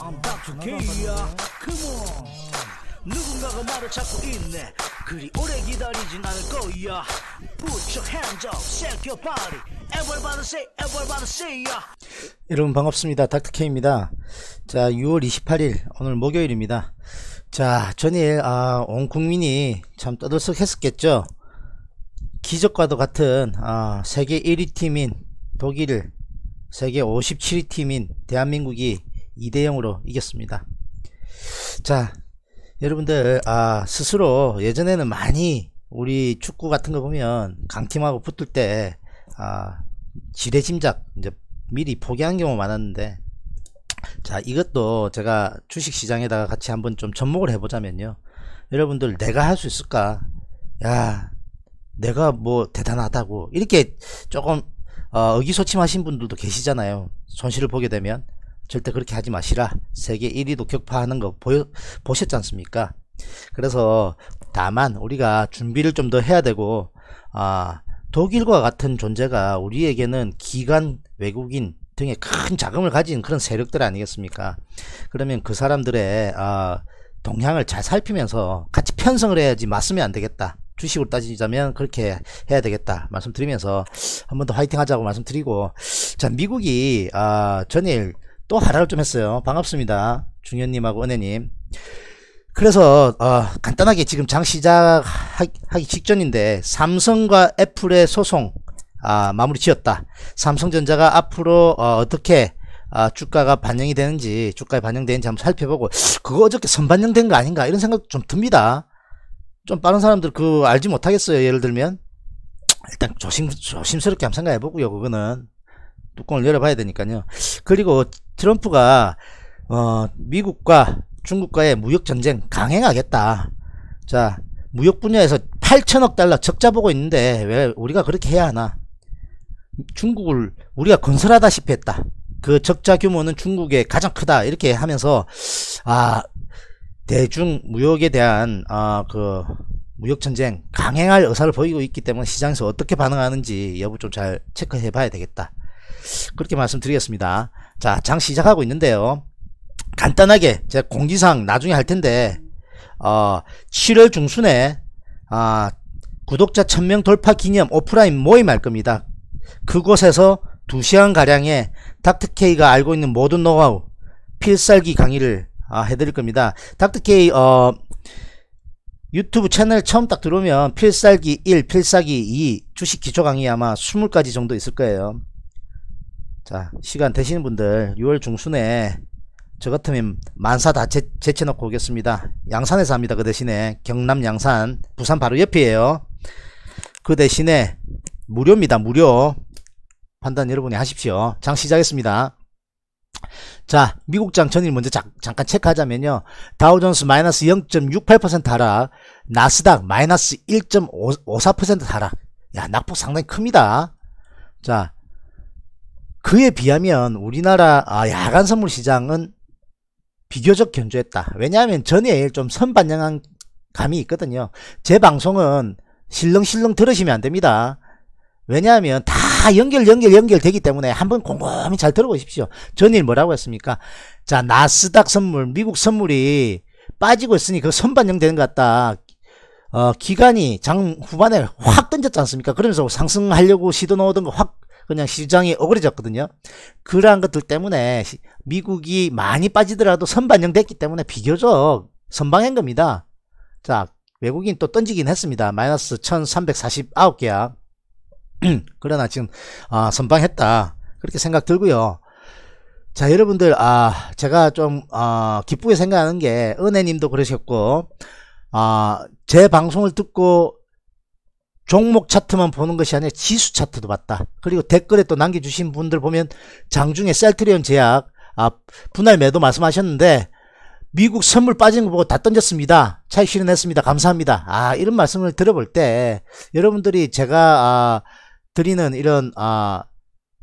I'm back to k Come on 누군가가 나를 찾고 있네 그리 오래 기다리진 않을 거야 Put your hands up, shake your body Everybody say, everybody say y a 여러분 반갑습니다 닥터K입니다 자 6월 28일 오늘 목요일입니다 자 전일 아, 온 국민이 참 떠들썩 했었겠죠 기적과도 같은 아, 세계 1위 팀인 독일 세계 57위 팀인 대한민국이 2대0으로 이겼습니다 자 여러분들 아 스스로 예전에는 많이 우리 축구 같은 거 보면 강팀하고 붙을 때 아, 지레짐작 이제 미리 포기한 경우 많았는데 자 이것도 제가 주식시장에다가 같이 한번 좀 접목을 해보자면요 여러분들 내가 할 수 있을까 야 내가 뭐 대단하다고 이렇게 조금 어, 의기소침하신 분들도 계시잖아요 손실을 보게 되면 절대 그렇게 하지 마시라. 세계 1위도 격파하는 거 보여, 보셨지 않습니까? 그래서 다만 우리가 준비를 좀 더 해야 되고 아, 독일과 같은 존재가 우리에게는 기관 외국인 등의 큰 자금을 가진 그런 세력들 아니겠습니까? 그러면 그 사람들의 아, 동향을 잘 살피면서 같이 편성을 해야지 맞으면 안 되겠다. 주식으로 따지자면 그렇게 해야 되겠다 말씀드리면서 한 번 더 화이팅 하자고 말씀드리고 자 미국이 아 전일 또 하락을 좀 했어요. 반갑습니다. 중현님하고 은혜님. 그래서 어, 간단하게 지금 장 시작하기 직전인데 삼성과 애플의 소송 아, 마무리 지었다. 삼성전자가 앞으로 어, 떻게 아, 주가가 반영이 되는지 주가에 반영되는지 한번 살펴보고 그거 어저께 선반영된 거 아닌가 이런 생각 좀 듭니다. 좀 빠른 사람들 그 알지 못하겠어요. 예를 들면 일단 조심 조심스럽게 한번 생각해보고요. 그거는 뚜껑을 열어봐야 되니까요. 그리고 트럼프가 어, 미국과 중국과의 무역 전쟁 강행하겠다. 자, 무역 분야에서 8천억 달러 적자 보고 있는데 왜 우리가 그렇게 해야 하나? 중국을 우리가 건설하다시피 했다. 그 적자 규모는 중국의 가장 크다. 이렇게 하면서 아 대중 무역에 대한 아 그 무역 전쟁 강행할 의사를 보이고 있기 때문에 시장에서 어떻게 반응하는지 여부 좀 잘 체크해 봐야 되겠다. 그렇게 말씀드리겠습니다. 자, 장 시작하고 있는데요. 간단하게 제가 공지사항 나중에 할 텐데 어, 7월 중순에 아, 구독자 1000명 돌파 기념 오프라인 모임 할 겁니다. 그곳에서 2시간 가량의 닥터케이가 알고 있는 모든 노하우 필살기 강의를 아, 해드릴 겁니다. 닥터케이 어, 유튜브 채널 처음 딱 들어오면 필살기 1, 필살기 2 주식 기초 강의 아마 20가지 정도 있을 거예요. 자 시간 되시는 분들 6월 중순에 저 같으면 만사 다 제, 제쳐놓고 오겠습니다 양산에서 합니다 그 대신에 경남 양산 부산 바로 옆이에요 그 대신에 무료입니다 무료 판단 여러분이 하십시오 장 시작했습니다 자 미국장 전일 먼저 자, 잠깐 체크하자면요 다우존스 마이너스 0.68% 하락 나스닥 마이너스 1.54% 하락 야 낙폭 상당히 큽니다 자 그에 비하면 우리나라 아, 야간 선물 시장은 비교적 견조했다. 왜냐하면 전에 좀 선반영한 감이 있거든요. 제 방송은 실렁실렁 들으시면 안됩니다. 왜냐하면 다 연결 연결 연결 되기 때문에 한번 곰곰이 잘 들어보십시오. 전일 뭐라고 했습니까? 자 나스닥 선물 미국 선물이 빠지고 있으니 그 선반영되는 것 같다. 어, 기간이 장 후반에 확 던졌지 않습니까? 그러면서 상승하려고 시도 넣어던 거확 그냥 시장이 억울해졌거든요. 그러한 것들 때문에 미국이 많이 빠지더라도 선반영됐기 때문에 비교적 선방한 겁니다. 자, 외국인 또 던지긴 했습니다. 마이너스 1349개야. 그러나 지금 아, 선방했다. 그렇게 생각 들고요. 자 여러분들 아 제가 좀 아, 기쁘게 생각하는 게 은혜님도 그러셨고 아 제 방송을 듣고 종목 차트만 보는 것이 아니라 지수 차트도 봤다. 그리고 댓글에 또 남겨주신 분들 보면 장중에 셀트리온 제약 아, 분할 매도 말씀하셨는데 미국 선물 빠진 거 보고 다 던졌습니다. 차익 실현했습니다. 감사합니다. 아 이런 말씀을 들어볼 때 여러분들이 제가 아, 드리는 이런 아,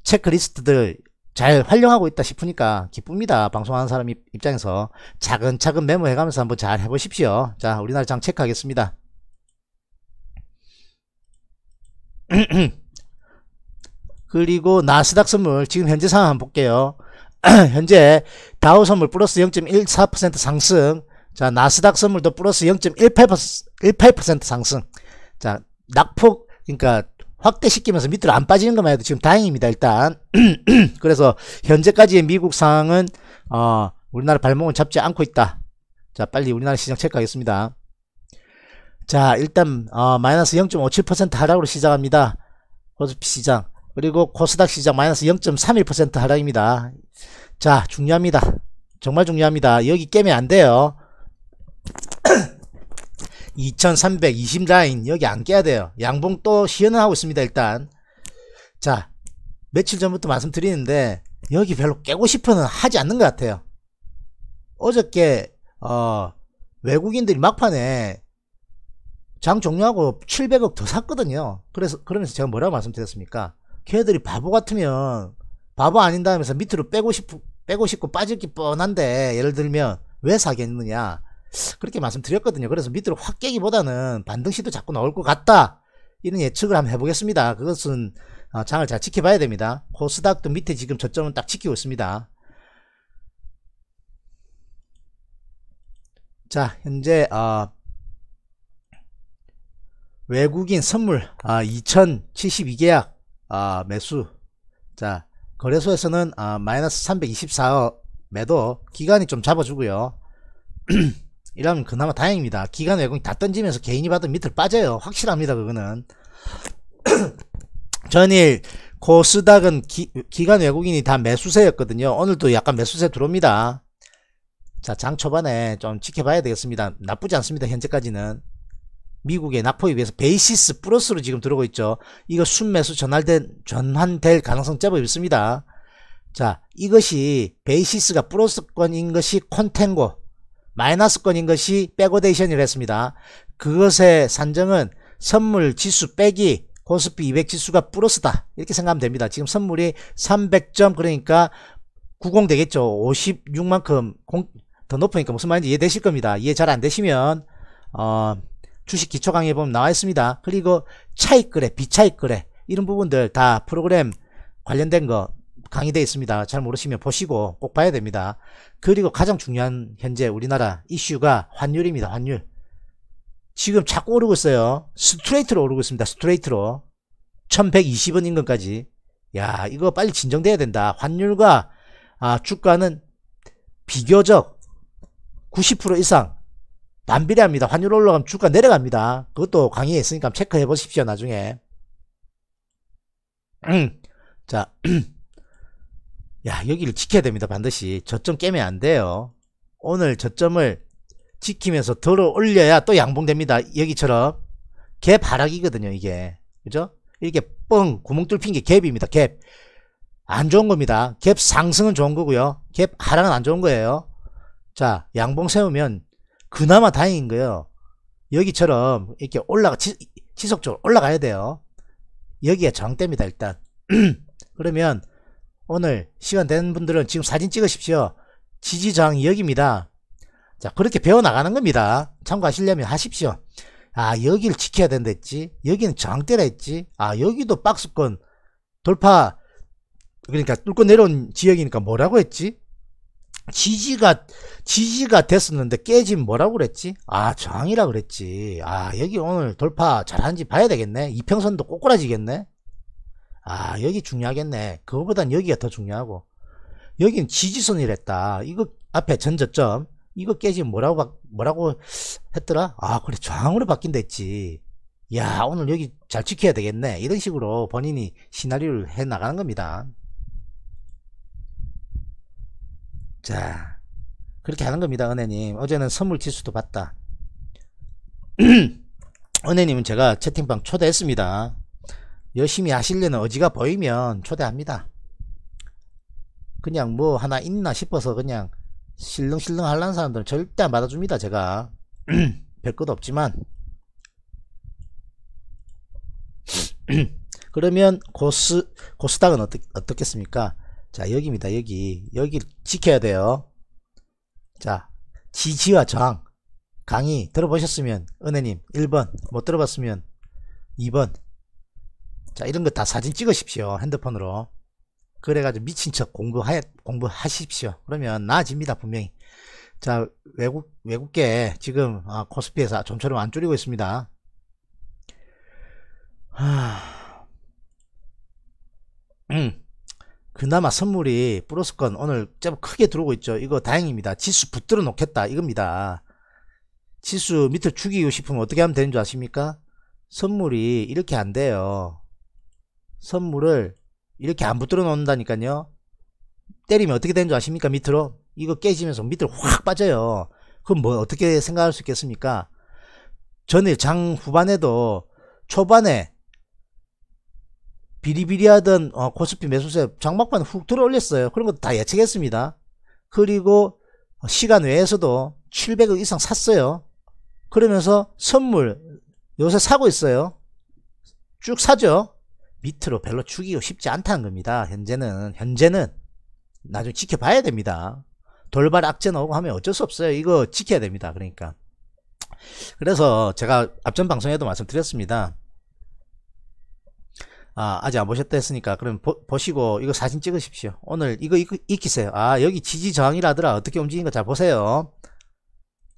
체크리스트들 잘 활용하고 있다 싶으니까 기쁩니다. 방송하는 사람 입장에서 차근차근 메모해가면서 한번 잘 해보십시오. 자 우리나라 장 체크하겠습니다. 그리고 나스닥 선물 지금 현재 상황 한번 볼게요. 현재 다우 선물 플러스 0.14% 상승 자 나스닥 선물도 플러스 0.18% 상승 자 낙폭 그러니까 확대시키면서 밑으로 안 빠지는 것만 해도 지금 다행입니다 일단 그래서 현재까지의 미국 상황은 어 우리나라 발목은 잡지 않고 있다 자 빨리 우리나라 시장 체크하겠습니다 자 일단 어, 마이너스 0.57% 하락으로 시작합니다 코스피 시장 그리고 코스닥 시장 마이너스 0.31% 하락입니다 자 중요합니다 정말 중요합니다 여기 깨면 안 돼요 2320 라인 여기 안 깨야 돼요 양봉 또 시연을 하고 있습니다 일단 자 며칠 전부터 말씀드리는데 여기 별로 깨고 싶어는 하지 않는 것 같아요 어저께 어, 외국인들이 막판에 장 종료하고 700억 더 샀거든요. 그래서 그러면서 제가 뭐라고 말씀드렸습니까? 걔들이 바보 같으면 바보 아닌다면서 하 밑으로 빼고 싶 빼고 싶고 빠질기 뻔한데 예를 들면 왜 사겠느냐 그렇게 말씀드렸거든요. 그래서 밑으로 확 깨기보다는 반등시도 자꾸 나올 것 같다 이런 예측을 한번 해보겠습니다. 그것은 어, 장을 잘 지켜봐야 됩니다. 코스닥도 밑에 지금 저점은 딱 지키고 있습니다. 자 현재 어, 외국인 선물 아, 2072계약 아, 매수 자 거래소에서는 아, 마이너스 324억 매도 기간이 좀 잡아주고요 이러면 그나마 다행입니다 기간 외국인 다 던지면서 개인이 받은 밑을 빠져요 확실합니다 그거는 전일 코스닥은 기, 기간 외국인이 다 매수세였거든요 오늘도 약간 매수세 들어옵니다 자장 초반에 좀 지켜봐야 되겠습니다 나쁘지 않습니다 현재까지는 미국의 낙폭에 비해서 베이시스 플러스로 지금 들어오고 있죠. 이거 순매수 전환된, 전환될 가능성 제법 있습니다. 자, 이것이 베이시스가 플러스권인 것이 콘텐고, 마이너스권인 것이 백오데이션이라 했습니다. 그것의 산정은 선물 지수 빼기 코스피 200 지수가 플러스다. 이렇게 생각하면 됩니다. 지금 선물이 300점 그러니까 90 되겠죠. 56만큼 공, 더 높으니까 무슨 말인지 이해되실 겁니다. 이해 잘 안 되시면 어, 주식 기초 강의에 보면 나와 있습니다. 그리고 차익 거래, 비차익 거래 이런 부분들 다 프로그램 관련된 거 강의되어 있습니다. 잘 모르시면 보시고 꼭 봐야 됩니다. 그리고 가장 중요한 현재 우리나라 이슈가 환율입니다. 환율. 지금 자꾸 오르고 있어요. 스트레이트로 오르고 있습니다. 스트레이트로. 1120원 인근까지. 야 이거 빨리 진정돼야 된다. 환율과 아, 주가는 비교적 90% 이상 반비례합니다. 환율 올라가면 주가 내려갑니다. 그것도 강의에 있으니까 체크해 보십시오. 나중에. 음. 자, 야 여기를 지켜야 됩니다. 반드시. 저점 깨면 안 돼요. 오늘 저점을 지키면서 들어 올려야 또 양봉됩니다. 여기처럼. 갭 하락이거든요. 이게. 그죠? 이렇게 뻥 구멍 뚫힌 게 갭입니다. 갭. 안 좋은 겁니다. 갭 상승은 좋은 거고요. 갭 하락은 안 좋은 거예요. 자, 양봉 세우면 그나마 다행인 거예요. 여기처럼 이렇게 올라가 지, 지속적으로 올라가야 돼요. 여기가 저항대입니다 일단. 그러면 오늘 시간 되는 분들은 지금 사진 찍으십시오. 지지 저항 여기입니다. 자 그렇게 배워 나가는 겁니다. 참고하시려면 하십시오. 아 여기를 지켜야 된다 했지. 여기는 저항대라 했지. 아 여기도 박스권 돌파 그러니까 뚫고 내려온 지역이니까 뭐라고 했지? 지지가 지지가 됐었는데 깨진 뭐라고 그랬지? 아 저항이라 그랬지. 아 여기 오늘 돌파 잘한지 봐야 되겠네. 이평선도 꼬꾸라지겠네. 아 여기 중요하겠네. 그거보단 여기가 더 중요하고 여긴 지지선이랬다. 이거 앞에 전저점 이거 깨지 뭐라고 바, 뭐라고 했더라? 아 그래 저항으로 바뀐댔지. 야 오늘 여기 잘 지켜야 되겠네. 이런 식으로 본인이 시나리오를 해 나가는 겁니다. 자, 그렇게 하는 겁니다, 은혜님. 어제는 선물 지수도 봤다. 은혜님은 제가 채팅방 초대했습니다. 열심히 하실려는 어지가 보이면 초대합니다. 그냥 뭐 하나 있나 싶어서 그냥 실렁실렁 하려는 사람들은 절대 안 받아줍니다, 제가. 별것 없지만. 그러면 고스, 고스닥은 어떻, 어떻겠습니까? 자 여기입니다 여기 여기 지켜야 돼요 자 지지와 저항 강의 들어보셨으면 은혜님 1번 못 들어봤으면 2번 자 이런 거 다 사진 찍으십시오 핸드폰으로 그래가지고 미친 척 공부하, 공부하십시오 그러면 나아집니다 분명히 자 외국 외국계 지금 아, 코스피에서 좀처럼 안 줄이고 있습니다 하... 음. 그나마 선물이 플러스건 오늘 좀 크게 들어오고 있죠. 이거 다행입니다. 지수 붙들어 놓겠다 이겁니다. 지수 밑을 죽이고 싶으면 어떻게 하면 되는 줄 아십니까? 선물이 이렇게 안 돼요. 선물을 이렇게 안 붙들어 놓는다니까요. 때리면 어떻게 되는 줄 아십니까? 밑으로 이거 깨지면서 밑으로 확 빠져요. 그럼 뭐 어떻게 생각할 수 있겠습니까? 전에장 후반에도 초반에 비리비리하던 어, 코스피 매수세 장막판 훅 들어올렸어요. 그런 것도 다 예측했습니다. 그리고 어, 시간 외에서도 700억 이상 샀어요. 그러면서 선물 요새 사고 있어요. 쭉 사죠. 밑으로 별로 죽이고 싶지 않다는 겁니다. 현재는 현재는 나중에 지켜봐야 됩니다. 돌발 악재 나오고 하면 어쩔 수 없어요. 이거 지켜야 됩니다. 그러니까 그래서 제가 앞전 방송에도 말씀드렸습니다. 아, 직안 보셨다 했으니까 그럼 보, 시고 이거 사진 찍으십시오. 오늘 이거, 이 익히세요. 아 여기 지지 저항이라더라 어떻게 움직이는거 잘 보세요.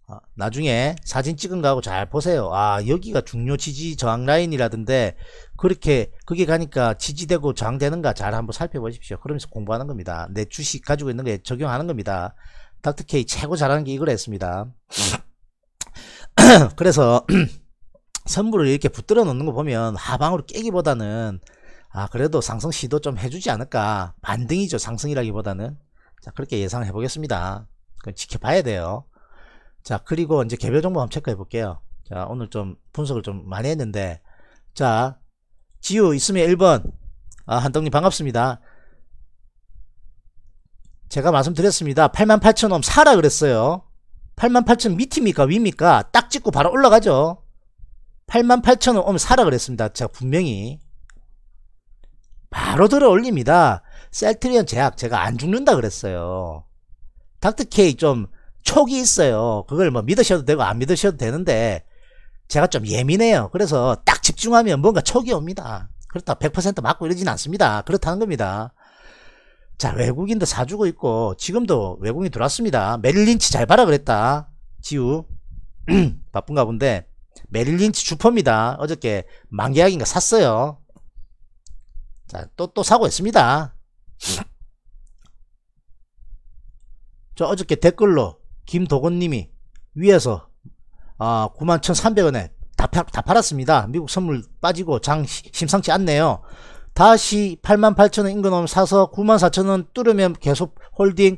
아, 나중에 사진 찍은 거하고 잘 보세요. 아 여기가 중요 지지 저항 라인이라던데 그렇게 그게 가니까 지지되고 저항되는가 잘 한번 살펴보십시오. 그러면서 공부하는 겁니다. 내 주식 가지고 있는 게 적용하는 겁니다. 닥터케 최고 잘하는 게 이걸 했습니다. 그래서 선물을 이렇게 붙들어 놓는 거 보면 하방으로 깨기보다는 아 그래도 상승 시도 좀 해주지 않을까 반등이죠 상승이라기보다는 자 그렇게 예상을 해보겠습니다 그럼 지켜봐야 돼요 자 그리고 이제 개별 정보 한번 체크해 볼게요 자 오늘 좀 분석을 좀 많이 했는데 자 지우 있으면 1번 아한덕님 반갑습니다 제가 말씀드렸습니다 88,000원 사라 그랬어요 88,000 밑입니까 위입니까 딱 찍고 바로 올라가죠 88,000원 오면 사라 그랬습니다. 제가 분명히 바로 들어 올립니다. 셀트리온 제약 제가 안 죽는다 그랬어요. 닥터케이 좀 촉이 있어요. 그걸 뭐 믿으셔도 되고 안 믿으셔도 되는데 제가 좀 예민해요. 그래서 딱 집중하면 뭔가 촉이 옵니다. 그렇다 100% 맞고 이러진 않습니다. 그렇다는 겁니다. 자 외국인도 사주고 있고 지금도 외국인이 들어왔습니다. 메릴린치 잘 봐라 그랬다. 지우 바쁜가 본데 메릴 린치 주포입니다. 어저께 만개약인가 샀어요. 자, 또, 또 사고 있습니다. 저 어저께 댓글로 김도건님이 위에서 아, 91,300원에 다, 다 팔았습니다. 미국 선물 빠지고 장 심상치 않네요. 다시 88,000원 인근하면 사서 94,000원 뚫으면 계속 홀딩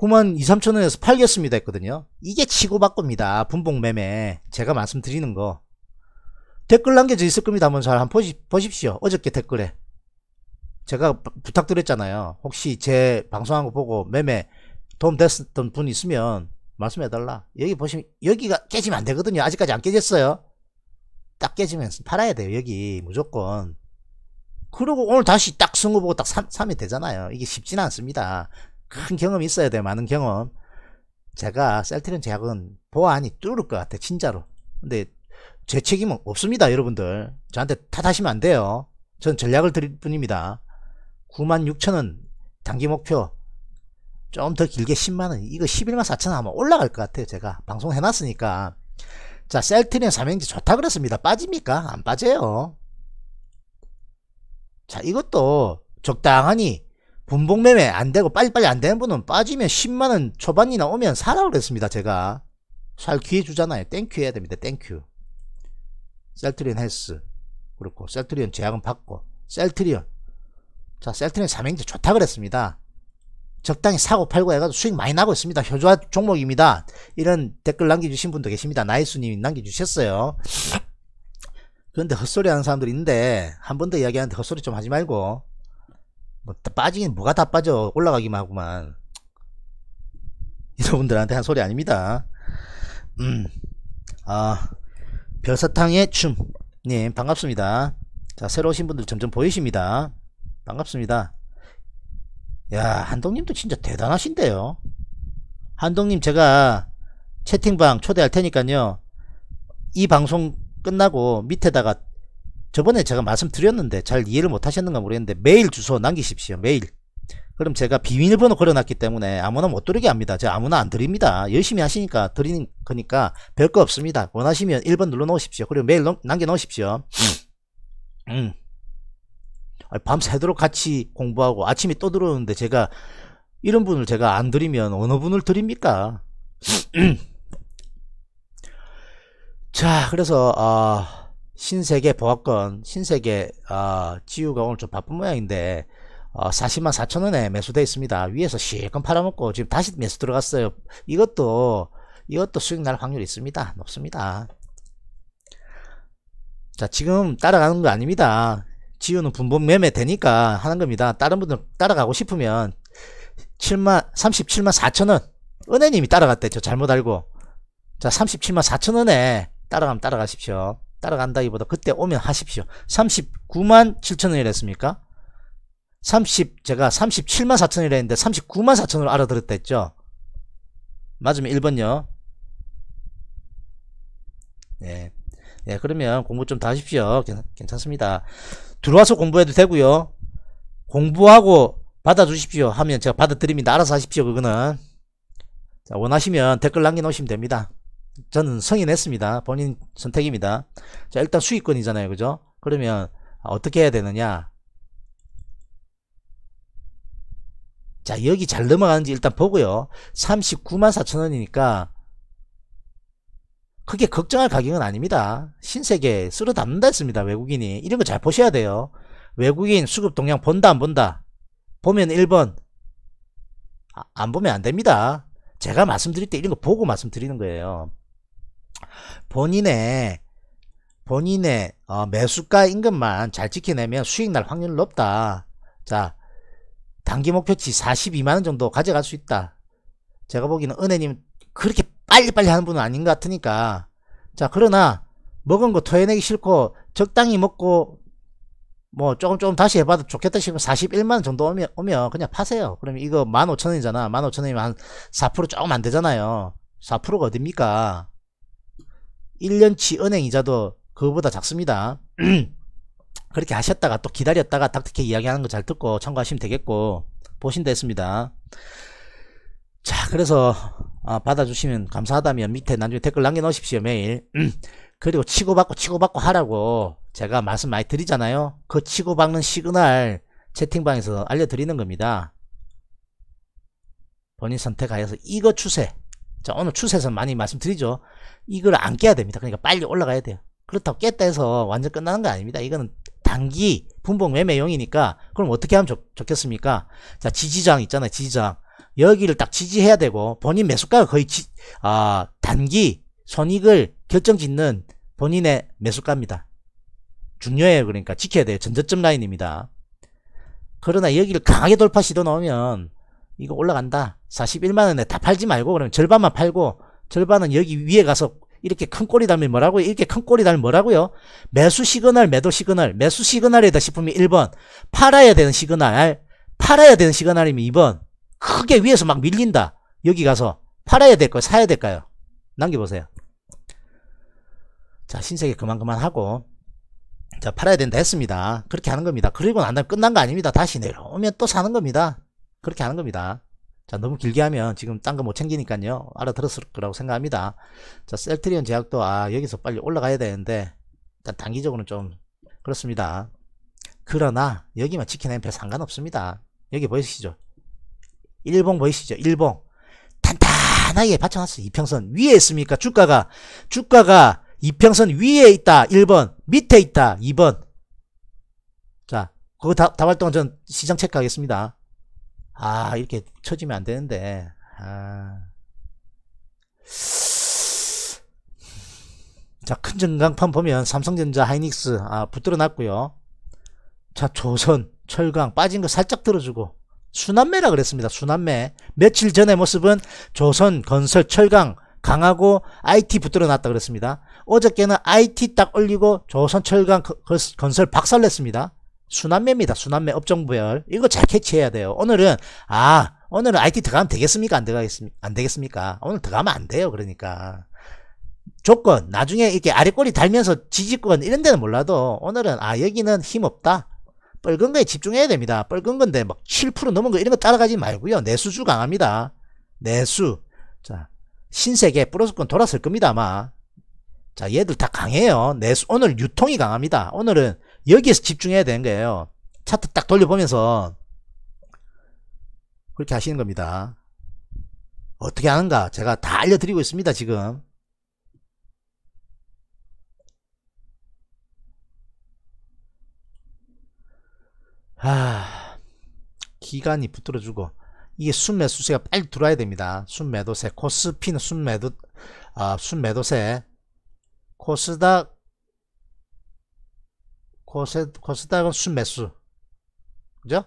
9만 2, 3천 원에서 팔겠습니다 했거든요. 이게 치고받고입니다. 분봉 매매. 제가 말씀드리는 거. 댓글 남겨져 있을 겁니다. 한번 잘 한번 보십시오. 어저께 댓글에. 제가 부탁드렸잖아요. 혹시 제 방송한 거 보고 매매 도움 됐었던 분 있으면 말씀해달라. 여기 보시면, 여기가 깨지면 안 되거든요. 아직까지 안 깨졌어요. 딱 깨지면 팔아야 돼요. 여기 무조건. 그리고 오늘 다시 딱 쓴 거 보고 딱 삼, 삼이 되잖아요. 이게 쉽지는 않습니다. 큰 경험이 있어야 돼요. 많은 경험. 제가 셀트리온 제약은 보안이 뚫을 것 같아. 진짜로. 근데 제 책임은 없습니다. 여러분들. 저한테 탓하시면 안 돼요. 전 전략을 드릴 뿐입니다. 96,000원 단기 목표 좀 더 길게 10만원 이거 11만 4천원 하면 올라갈 것 같아요 제가 방송 해놨으니까 자 셀트리온 삼행지 좋다 그랬습니다 빠집니까? 안 빠져요 자 이것도 적당하니 분봉매매 안 되고 빨리빨리 안 되는 분은 빠지면 10만원 초반이나 오면 사라 고 그랬습니다 제가 살 기회 주잖아요 땡큐 해야 됩니다 땡큐 셀트리온 헬스 그렇고 셀트리온 제약은 받고 셀트리온 자 셀트리온 삼행제 좋다 그랬습니다 적당히 사고 팔고 해가지고 수익 많이 나고 있습니다 효자 조 종목입니다 이런 댓글 남겨주신 분도 계십니다 나이스님이 남겨주셨어요 그런데 헛소리 하는 사람들 있는데 한 번 더 이야기하는데 헛소리 좀 하지 말고 뭐 빠지긴 뭐가 다 빠져 올라가기만 하구만 여러분들한테 한 소리 아닙니다 음. 아 별사탕의 춤 네, 반갑습니다 자 새로 오신 분들 점점 보이십니다 반갑습니다 야 한동님도 진짜 대단하신데요 한동님 제가 채팅방 초대할 테니까요 이 방송 끝나고 밑에다가 저번에 제가 말씀드렸는데 잘 이해를 못하셨는가 모르겠는데 메일 주소 남기십시오 메일 그럼 제가 비밀번호 걸어놨기 때문에 아무나 못 드리게 합니다 제가 아무나 안 드립니다 열심히 하시니까 드리는 거니까 별거 없습니다 원하시면 1번 눌러 놓으십시오 그리고 메일 남겨 놓으십시오 음. 음. 밤새도록 같이 공부하고 아침에 또 들어오는데 제가 이런 분을 제가 안 드리면 어느 분을 드립니까 음. 음. 자 그래서 아 어... 신세계 보합권 신세계 어, 지우가 오늘 좀 바쁜 모양인데 어, 40만 4천원에 매수되어 있습니다 위에서 실컷 팔아먹고 지금 다시 매수 들어갔어요 이것도 이것도 수익 날 확률이 있습니다 높습니다 자 지금 따라가는 거 아닙니다 지우는 분본 매매 되니까 하는 겁니다 다른 분들 따라가고 싶으면 7만 37만 4천원 은혜님이 따라갔대 저 잘못 알고 자 37만 4천원에 따라가면 따라가십시오 따라간다기보다 그때 오면 하십시오. 39만 7천원이라 했습니까? 30 제가 37만 4천원이라 했는데 39만 4천원으로 알아들었다 했죠? 맞으면 1번요. 네. 네, 그러면 공부 좀더 하십시오. 괜찮습니다. 들어와서 공부해도 되고요. 공부하고 받아주십시오 하면 제가 받아드립니다. 알아서 하십시오. 그거는. 자, 원하시면 댓글 남겨놓으시면 됩니다. 저는 성인했습니다. 본인 선택입니다. 자, 일단 수익권이잖아요. 그죠? 그러면 어떻게 해야 되느냐? 자, 여기 잘 넘어가는지 일단 보고요. 39만 4천원이니까 크게 걱정할 가격은 아닙니다. 신세계 쓸어 담는다 했습니다. 외국인이. 이런 거 잘 보셔야 돼요. 외국인 수급 동향 본다 안 본다? 보면 1번. 아, 안 보면 안 됩니다. 제가 말씀드릴 때 이런 거 보고 말씀드리는 거예요. 본인의 본인의 어, 매수가 임금만 잘 지켜내면 수익 날 확률 높다. 자, 단기 목표치 42만원 정도 가져갈 수 있다. 제가 보기에는 은혜님 그렇게 빨리빨리 하는 분은 아닌 것 같으니까. 자, 그러나 먹은 거 토해내기 싫고 적당히 먹고 뭐 조금 조금 다시 해봐도 좋겠다 싶으면 41만원 정도 오면, 오면 그냥 파세요. 그러면 이거 15,000원이잖아. 15,000원이면 한4% 조금 안 되잖아요. 4%가 어딥니까? 1년치 은행 이자도 그거보다 작습니다. 그렇게 하셨다가 또 기다렸다가 닥터케 이야기하는 거 잘 듣고 참고하시면 되겠고 보신 다습니다자 그래서 아, 받아주시면 감사하다면 밑에 나중에 댓글 남겨놓으십시오 매일 그리고 치고받고 치고받고 하라고 제가 말씀 많이 드리잖아요 그 치고받는 시그널 채팅방에서 알려드리는 겁니다 본인 선택하여서 이거 추세 자 오늘 추세에서 많이 말씀드리죠 이걸 안 깨야 됩니다 그러니까 빨리 올라가야 돼요 그렇다고 깼다 해서 완전 끝나는 거 아닙니다 이거는 단기 분봉 매매용이니까 그럼 어떻게 하면 좋, 좋겠습니까 자 지지장 있잖아요 지지장 여기를 딱 지지해야 되고 본인 매수가가 거의 지, 아 단기 손익을 결정짓는 본인의 매수가입니다 중요해요 그러니까 지켜야 돼요 전저점 라인입니다 그러나 여기를 강하게 돌파 시도 넣으면 이거 올라간다 41만원에 다 팔지 말고 그러면 절반만 팔고 절반은 여기 위에 가서 이렇게 큰 꼬리 달면 뭐라고요? 이렇게 큰 꼬리 달면 뭐라고요? 매수 시그널, 매도 시그널, 매수 시그널이다 싶으면 1번, 팔아야 되는 시그널, 팔아야 되는 시그널이면 2번, 크게 위에서 막 밀린다. 여기 가서 팔아야 될까요? 사야 될까요? 남겨보세요. 자, 신세계 그만 그만 하고, 자, 팔아야 된다 했습니다. 그렇게 하는 겁니다. 그리고 난 다음에 끝난 거 아닙니다. 다시 내려오면 또 사는 겁니다. 그렇게 하는 겁니다. 자 너무 길게 하면 지금 딴 거 못 챙기니까요 알아들었을 거라고 생각합니다 자 셀트리온 제약도 아 여기서 빨리 올라가야 되는데 일단 단기적으로는 좀 그렇습니다 그러나 여기만 지켜내면 별 상관없습니다 여기 보이시죠 일봉 보이시죠 일봉 단단하게 받쳐놨어요 이평선 위에 있습니까 주가가 주가가 이평선 위에 있다 1번 밑에 있다 2번 자 그거 다, 다할 동안 전 시장 체크하겠습니다 아 이렇게 쳐지면 안 되는데 아. 자큰 전광판 보면 삼성전자 하이닉스 아, 붙들어 놨고요 자 조선 철강 빠진 거 살짝 들어주고 순환매라 그랬습니다 순환매 며칠 전의 모습은 조선 건설 철강 강하고 IT 붙들어 놨다 그랬습니다 어저께는 IT 딱 올리고 조선 철강 건설 박살냈습니다 순환매입니다. 순환매 업종별 이거 잘 캐치해야 돼요. 오늘은 아 오늘은 IT 들어가면 되겠습니까? 안 되겠습니까? 안 되겠습니까? 오늘 들어가면 안 돼요. 그러니까 조건 나중에 이렇게 아래꼬리 달면서 지지권 이런 데는 몰라도 오늘은 아 여기는 힘 없다. 뻘근 거에 집중해야 됩니다. 뻘근 건데 막7% 뭐 넘은 거 이런 거 따라가지 말고요. 내수주 강합니다. 내수 자 신세계 플러스권 돌았을 겁니다 아마 자 얘들 다 강해요. 내수 오늘 유통이 강합니다. 오늘은 여기에서 집중해야 되는 거예요. 차트 딱 돌려보면서 그렇게 하시는 겁니다. 어떻게 하는가 제가 다 알려드리고 있습니다. 지금 아 기간이 붙들어주고 이게 순매수세가 빨리 들어와야 됩니다. 순매도세 코스피는 순매도 아 순매도세 코스닥 코스닥은 순매수. 그죠?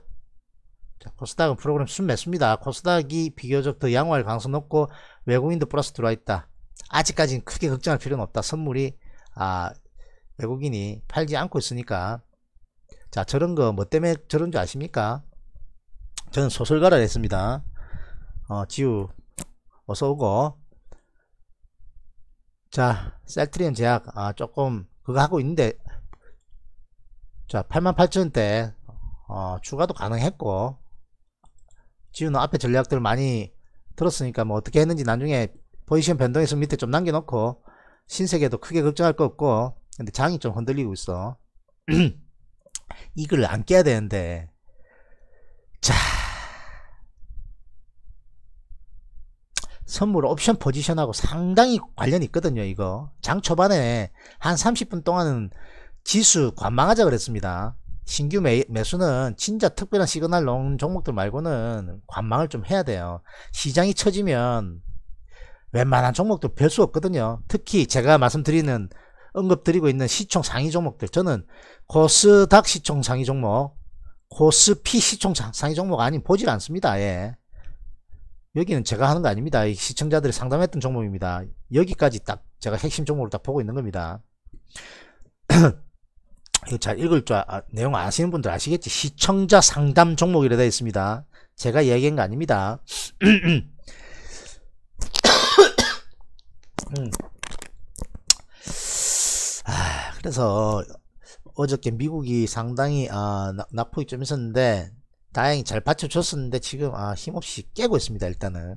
자, 코스닥은 프로그램 순매수입니다. 코스닥이 비교적 더 양호할 가능성 높고 외국인도 플러스 들어와 있다. 아직까지는 크게 걱정할 필요는 없다. 선물이 아, 외국인이 팔지 않고 있으니까 자 저런 거 뭐 때문에 저런 줄 아십니까? 저는 소설가를 했습니다. 어, 지우 어서 오고 자 셀트리온 제약 아, 조금 그거 하고 있는데 자 88,000원대 어, 추가도 가능했고 지우는 앞에 전략들 많이 들었으니까 뭐 어떻게 했는지 나중에 포지션 변동해서 밑에 좀 남겨놓고 신세계도 크게 걱정할 거 없고 근데 장이 좀 흔들리고 있어 이걸 안 깨야 되는데 자 선물 옵션 포지션하고 상당히 관련이 있거든요 이거 장 초반에 한 30분 동안은 지수 관망하자 그랬습니다. 신규 매, 매수는 진짜 특별한 시그널 넣은 종목들 말고는 관망을 좀 해야 돼요. 시장이 처지면 웬만한 종목도 별수 없거든요. 특히 제가 말씀드리는 언급드리고 있는 시총 상위 종목들 저는 코스닥 시총 상위 종목 코스피 시총 상위 종목 아닌 보질 않습니다. 예. 여기는 제가 하는 거 아닙니다. 시청자들이 상담했던 종목입니다. 여기까지 딱 제가 핵심 종목을딱 보고 있는 겁니다. 이거 잘 읽을 줄 아, 아, 내용 아시는 분들 아시겠지 시청자 상담 종목이라 되어 있습니다 제가 얘기한거 아닙니다 음. 아, 그래서 어저께 미국이 상당히 아, 낙폭이 좀 있었는데 다행히 잘 받쳐줬었는데 지금 아, 힘없이 깨고 있습니다 일단은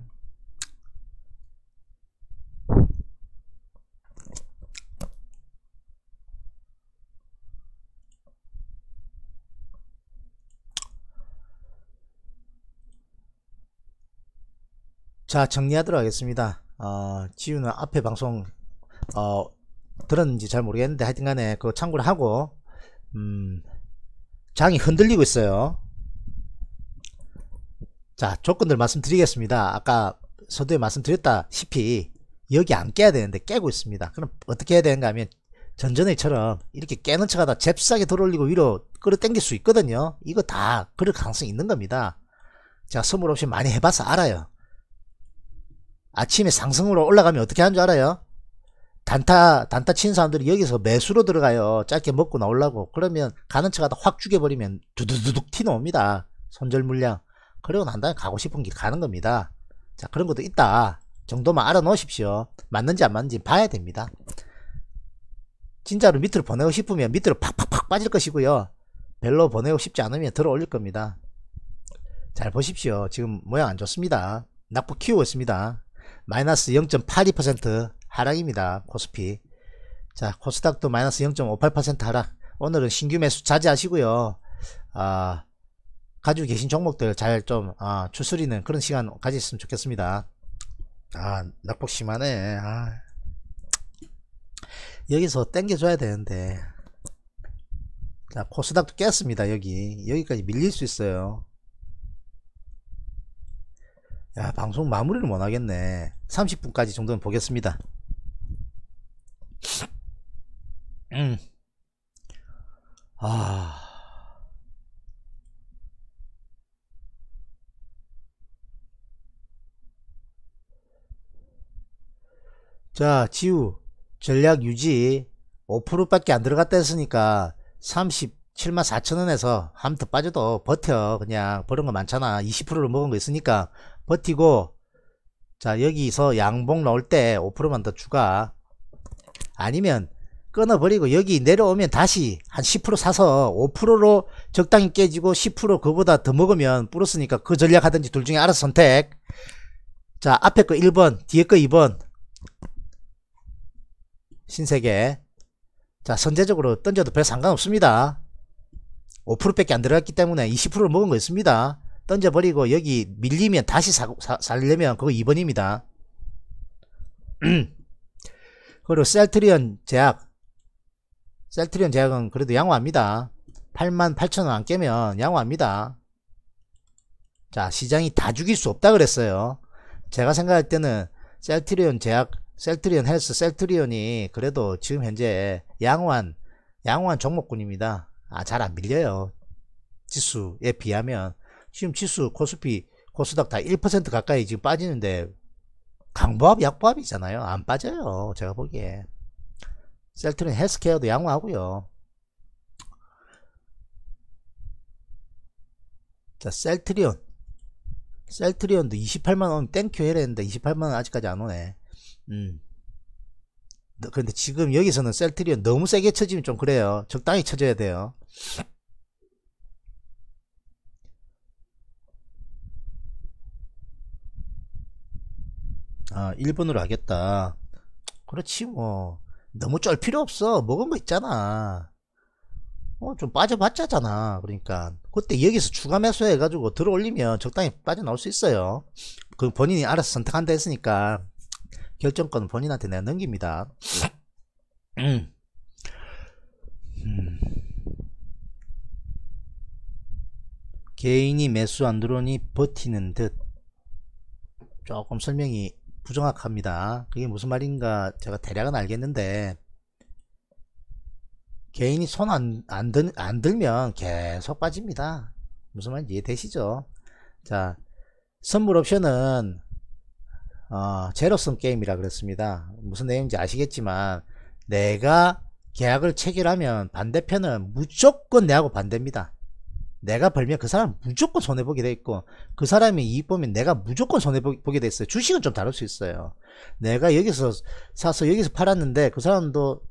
자 정리하도록 하겠습니다 어, 지우는 앞에 방송 어, 들었는지 잘 모르겠는데 하여튼간에 그 참고를 하고 음, 장이 흔들리고 있어요 자 조건들 말씀드리겠습니다 아까 서두에 말씀드렸다시피 여기 안 깨야 되는데 깨고 있습니다 그럼 어떻게 해야 되는가 하면 전전회처럼 이렇게 깨는 척 하다 잽싸게 돌올리고 위로 끌어당길 수 있거든요 이거 다 그럴 가능성이 있는 겁니다 제가 선물 없이 많이 해봐서 알아요 아침에 상승으로 올라가면 어떻게 하는 줄 알아요? 단타 단타 친 사람들이 여기서 매수로 들어가요. 짧게 먹고 나올라고 그러면 가는 척 하다 확 죽여버리면 두두두둑 튀 나옵니다. 손절 물량. 그러고 난 다음에 가고 싶은 길 가는 겁니다. 자 그런 것도 있다. 정도만 알아 놓으십시오. 맞는지 안 맞는지 봐야 됩니다. 진짜로 밑으로 보내고 싶으면 밑으로 팍팍팍 빠질 것이고요. 별로 보내고 싶지 않으면 들어 올릴 겁니다. 잘 보십시오. 지금 모양 안 좋습니다. 낙폭 키우고 있습니다. 마이너스 0.82% 하락입니다. 코스피. 자, 코스닥도 마이너스 0.58% 하락. 오늘은 신규 매수 자제하시고요. 아, 가지고 계신 종목들 잘좀 아, 추스리는 그런 시간 가지셨으면 좋겠습니다. 아, 낙폭 심하네. 아. 여기서 땡겨줘야 되는데. 자, 코스닥도 깼습니다. 여기. 여기까지 밀릴 수 있어요. 야 방송 마무리를 못하겠네 30분까지 정도는 보겠습니다 음. 아... 자 지우 전략 유지 5%밖에 안 들어갔다 했으니까 37만 4천원에서 함더 빠져도 버텨 그냥 버는 거 많잖아 20%를 먹은 거 있으니까 버티고 자 여기서 양봉 나올 때 5%만 더 추가 아니면 끊어버리고 여기 내려오면 다시 한 10% 사서 5%로 적당히 깨지고 10% 그보다 더 먹으면 플러스니까 그 전략하든지 둘 중에 알아서 선택 자 앞에 거 1번 뒤에 거 2번 신세계 자 선제적으로 던져도 별 상관없습니다 5% 밖에 안 들어갔기 때문에 20% 먹은 거 있습니다 던져버리고 여기 밀리면 다시 사, 사, 살려면 그거 2번입니다. 그리고 셀트리온 제약 셀트리온 제약은 그래도 양호합니다. 88,000원 안 깨면 양호합니다. 자 시장이 다 죽일 수 없다 그랬어요. 제가 생각할 때는 셀트리온 제약 셀트리온 헬스 셀트리온이 그래도 지금 현재 양호한 양호한 종목군입니다. 아 잘 안 밀려요. 지수에 비하면 지금 지수, 코스피, 코스닥 다 1% 가까이 지금 빠지는데 강보합, 약보합이잖아요. 안 빠져요. 제가 보기에. 셀트는 헬스케어도 양호하고요. 자, 셀트리온. 셀트리온도 28만 원 땡큐 해야 되는데 28만 원 아직까지 안 오네. 음. 근데 지금 여기서는 셀트리온 너무 세게 쳐지면 좀 그래요. 적당히 쳐줘야 돼요. 어, 아, 1번으로 하겠다 그렇지 뭐 너무 쫄 필요 없어 먹은 거 있잖아 어, 좀 빠져봤자잖아 그러니까 그때 여기서 추가 매수 해가지고 들어올리면 적당히 빠져나올 수 있어요 그 본인이 알아서 선택한다 했으니까 결정권은 본인한테 내가 넘깁니다 음. 음. 개인이 매수 안 들어오니 버티는 듯 조금 설명이 부정확합니다. 그게 무슨 말인가 제가 대략은 알겠는데 개인이 손안안 들, 안 들면 계속 빠집니다. 무슨 말인지 이해되시죠? 자 선물 옵션은 어, 제로섬 게임이라 그랬습니다. 무슨 내용인지 아시겠지만 내가 계약을 체결하면 반대편은 무조건 내하고 반대입니다. 내가 벌면 그 사람 무조건 손해보게 돼 있고 그 사람이 이익 보면 내가 무조건 손해보게 돼 있어요 주식은 좀 다를 수 있어요 내가 여기서 사서 여기서 팔았는데 그 사람도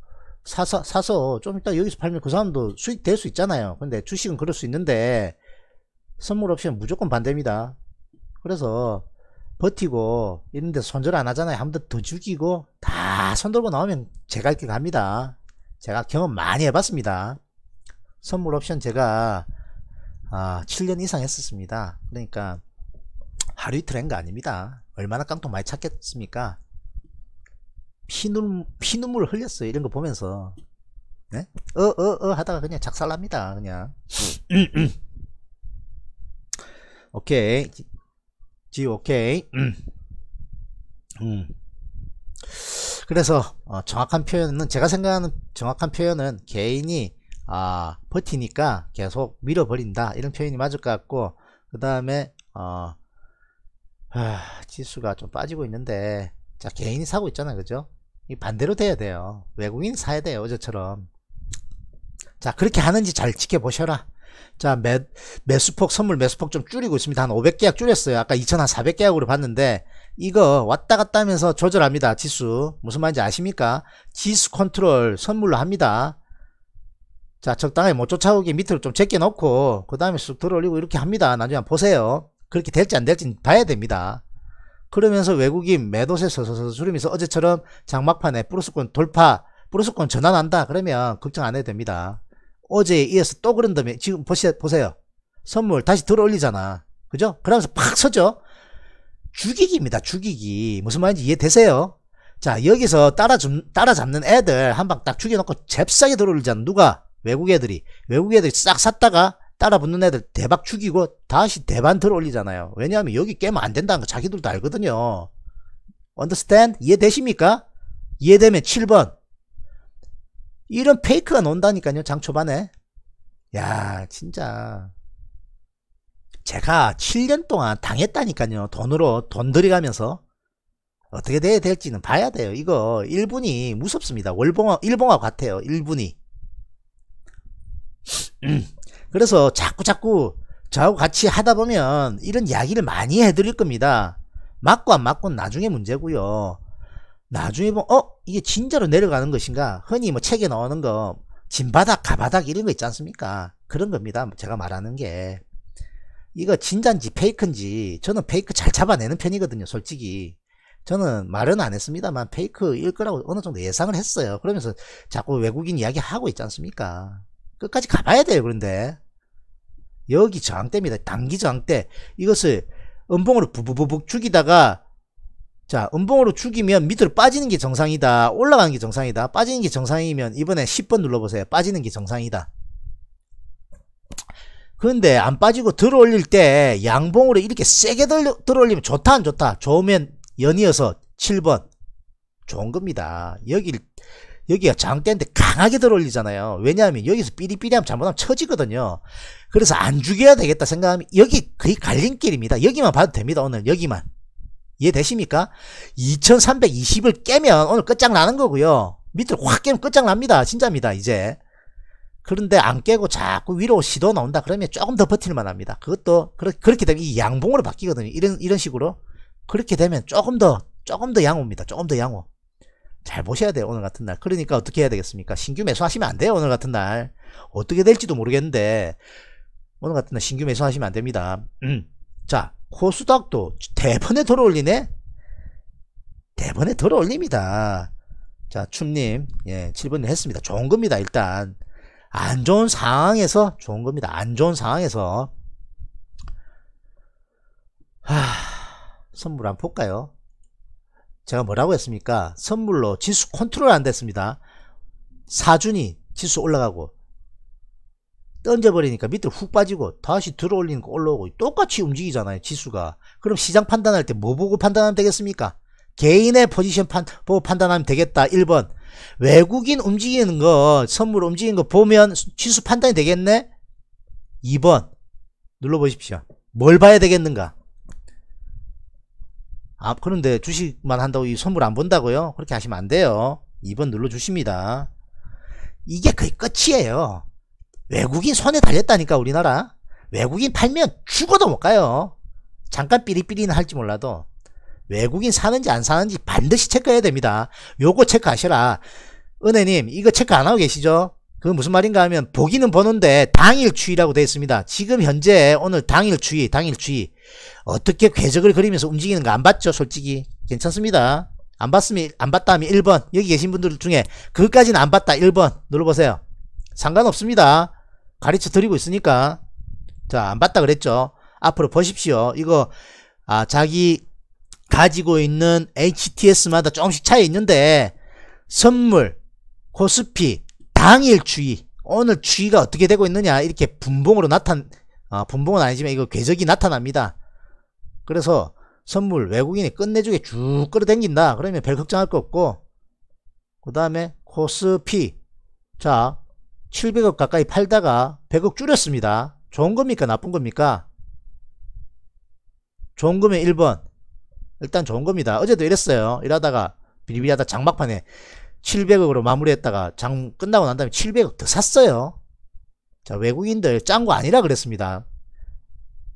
사서 사서 좀 이따 여기서 팔면 그 사람도 수익 될 수 있잖아요 근데 주식은 그럴 수 있는데 선물 옵션 무조건 반대입니다 그래서 버티고 이런 데 손절 안 하잖아요 한 번 더 죽이고 다 손들고 나오면 제가 이렇게 갑니다 제가 경험 많이 해봤습니다 선물 옵션 제가 아, 7년 이상 했었습니다. 그러니까 하루 이틀 한거 아닙니다. 얼마나 깡통 많이 찾겠습니까? 피눈, 피눈물 흘렸어요. 이런 거 보면서. 네? 어, 어, 어 하다가 그냥 작살납니다. 그냥. 오케이. 지, 오케이. 음. 그래서, 어, 정확한 표현은, 제가 생각하는 정확한 표현은 개인이 아, 버티니까 계속 밀어버린다 이런 표현이 맞을 것 같고 그 다음에 어, 아, 지수가 좀 빠지고 있는데 자 개인이 사고 있잖아 그죠 이 반대로 돼야 돼요 외국인 사야 돼요 어제처럼 자 그렇게 하는지 잘 지켜보셔라 자 매, 매수폭 선물 매수폭 좀 줄이고 있습니다 한 500계약 줄였어요 아까 2400계약으로 봤는데 이거 왔다 갔다 하면서 조절합니다 지수 무슨 말인지 아십니까 지수 컨트롤 선물로 합니다 자 적당히 못 뭐 쫓아오게 밑으로 좀 제껴 놓고 그 다음에 쑥 들어 올리고 이렇게 합니다 나중에 보세요 그렇게 될지 안 될지 봐야 됩니다 그러면서 외국인 매도세 서서서 줄이면서 어제처럼 장막판에 플러스권 돌파 플러스권 전환한다 그러면 걱정 안 해도 됩니다 어제에 이어서 또 그런다면 지금 보시, 보세요 선물 다시 들어 올리잖아 그죠? 그러면서 팍 서죠 죽이기입니다 죽이기 무슨 말인지 이해되세요? 자 여기서 따라 좀 따라잡는 애들 한 방 딱 죽여놓고 잽싸게 들어 올리잖아 누가 외국 애들이 외국 애들이 싹 샀다가 따라 붙는 애들 대박 죽이고 다시 대반 들어 올리잖아요 왜냐하면 여기 깨면 안 된다는 거 자기들도 알거든요 understand? 이해되십니까? 이해되면 7번 이런 페이크가 논다니까요 장 초반에 야 진짜 제가 7년 동안 당했다니까요 돈으로 돈 들여가면서 어떻게 돼야 될지는 봐야 돼요 이거 1분이 무섭습니다 월봉하, 일봉하 같아요 1분이 그래서 자꾸 자꾸 저하고 같이 하다 보면 이런 이야기를 많이 해드릴 겁니다. 맞고 안 맞고 나중에 문제고요. 나중에 보면 어 이게 진짜로 내려가는 것인가? 흔히 뭐 책에 나오는 거 진바닥 가바닥 이런 거 있지 않습니까? 그런 겁니다. 제가 말하는 게 이거 진짠지 페이크인지 저는 페이크 잘 잡아내는 편이거든요. 솔직히 저는 말은 안 했습니다만 페이크일 거라고 어느 정도 예상을 했어요. 그러면서 자꾸 외국인 이야기 하고 있지 않습니까? 끝까지 가봐야 돼요. 그런데 여기 저항대입니다. 단기 저항대 이것을 음봉으로 부부부부 죽이다가 자 음봉으로 죽이면 밑으로 빠지는 게 정상이다. 올라가는 게 정상이다. 빠지는 게 정상이면 이번에 10번 눌러보세요. 빠지는 게 정상이다. 그런데 안 빠지고 들어올릴 때 양봉으로 이렇게 세게 들어올리면 좋다 안 좋다 좋으면 연이어서 7번 좋은 겁니다 여길 여기가 장대인데 강하게 들어올리잖아요. 왜냐하면 여기서 삐리삐리하면 잘못하면 쳐지거든요. 그래서 안 죽여야 되겠다 생각하면 여기 거의 갈림길입니다. 여기만 봐도 됩니다. 오늘 여기만. 이해되십니까? 2320을 깨면 오늘 끝장나는 거고요. 밑으로 확 깨면 끝장납니다. 진짜입니다. 이제. 그런데 안 깨고 자꾸 위로 시도 나온다 그러면 조금 더 버틸만 합니다. 그것도 그렇게 되면 이 양봉으로 바뀌거든요. 이런 이런 식으로 그렇게 되면 조금 더 조금 더 양호입니다. 조금 더 양호. 잘 보셔야 돼요 오늘 같은 날 그러니까 어떻게 해야 되겠습니까 신규 매수하시면 안 돼요 오늘 같은 날 어떻게 될지도 모르겠는데 오늘 같은 날 신규 매수하시면 안 됩니다 음. 자 코스닥도 대번에 들어올리네 대번에 들어올립니다자 춤님 예7번 했습니다 좋은 겁니다 일단 안 좋은 상황에서 좋은 겁니다 안 좋은 상황에서 하 선물 한번 볼까요 제가 뭐라고 했습니까? 선물로 지수 컨트롤 안 됐습니다. 사준이 지수 올라가고 던져버리니까 밑으로 훅 빠지고 다시 들어올리는 거 올라오고 똑같이 움직이잖아요 지수가 그럼 시장 판단할 때 뭐 보고 판단하면 되겠습니까 개인의 포지션 판, 보고 판단하면 되겠다 1번 외국인 움직이는 거 선물 움직이는 거 보면 지수 판단이 되겠네 2번 눌러보십시오 뭘 봐야 되겠는가 아, 그런데 주식만 한다고 이 선물 안 본다고요? 그렇게 하시면 안 돼요. 2번 눌러주십니다. 이게 거의 끝이에요. 외국인 손에 달렸다니까, 우리나라. 외국인 팔면 죽어도 못 가요. 잠깐 삐리삐리는 할지 몰라도. 외국인 사는지 안 사는지 반드시 체크해야 됩니다. 요거 체크하셔라. 은혜님, 이거 체크 안 하고 계시죠? 그 무슨 말인가 하면 보기는 보는데 당일추위라고 되어 있습니다. 지금 현재 오늘 당일추위, 당일추위 어떻게 궤적을 그리면서 움직이는가 안 봤죠? 솔직히 괜찮습니다. 안 봤으면 안 봤다 하면 1번 여기 계신 분들 중에 그것까지는 안 봤다 1번 눌러보세요. 상관없습니다. 가르쳐 드리고 있으니까 자 안 봤다 그랬죠? 앞으로 보십시오. 이거 아 자기 가지고 있는 HTS마다 조금씩 차이 있는데 선물, 코스피, 당일 추위 오늘 추위가 어떻게 되고 있느냐 이렇게 분봉으로 나타난 아, 분봉은 아니지만 이거 궤적이 나타납니다 그래서 선물 외국인이 끝내주게 쭉 끌어당긴다 그러면 별 걱정할 거 없고 그 다음에 코스피 자 700억 가까이 팔다가 100억 줄였습니다 좋은 겁니까 나쁜 겁니까 좋은 거면 1번 일단 좋은 겁니다 어제도 이랬어요 이러다가 비리비리하다 장막판에 700억으로 마무리했다가 장 끝나고 난 다음에 700억 더 샀어요. 자, 외국인들 짠 거 아니라 그랬습니다.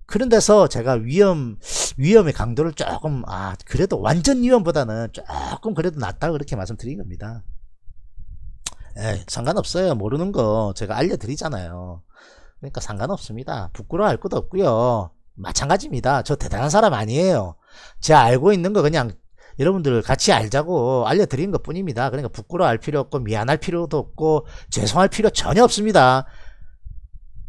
그런데서 제가 위험, 위험의 강도를 조금, 아, 그래도 완전 위험보다는 조금 그래도 낫다 그렇게 말씀드린 겁니다. 에 상관없어요. 모르는 거 제가 알려드리잖아요. 그러니까 상관없습니다. 부끄러워할 것도 없고요. 마찬가지입니다. 저 대단한 사람 아니에요. 제가 알고 있는 거 그냥 여러분들 같이 알자고 알려드린 것 뿐입니다. 그러니까 부끄러워할 필요 없고 미안할 필요도 없고 죄송할 필요 전혀 없습니다.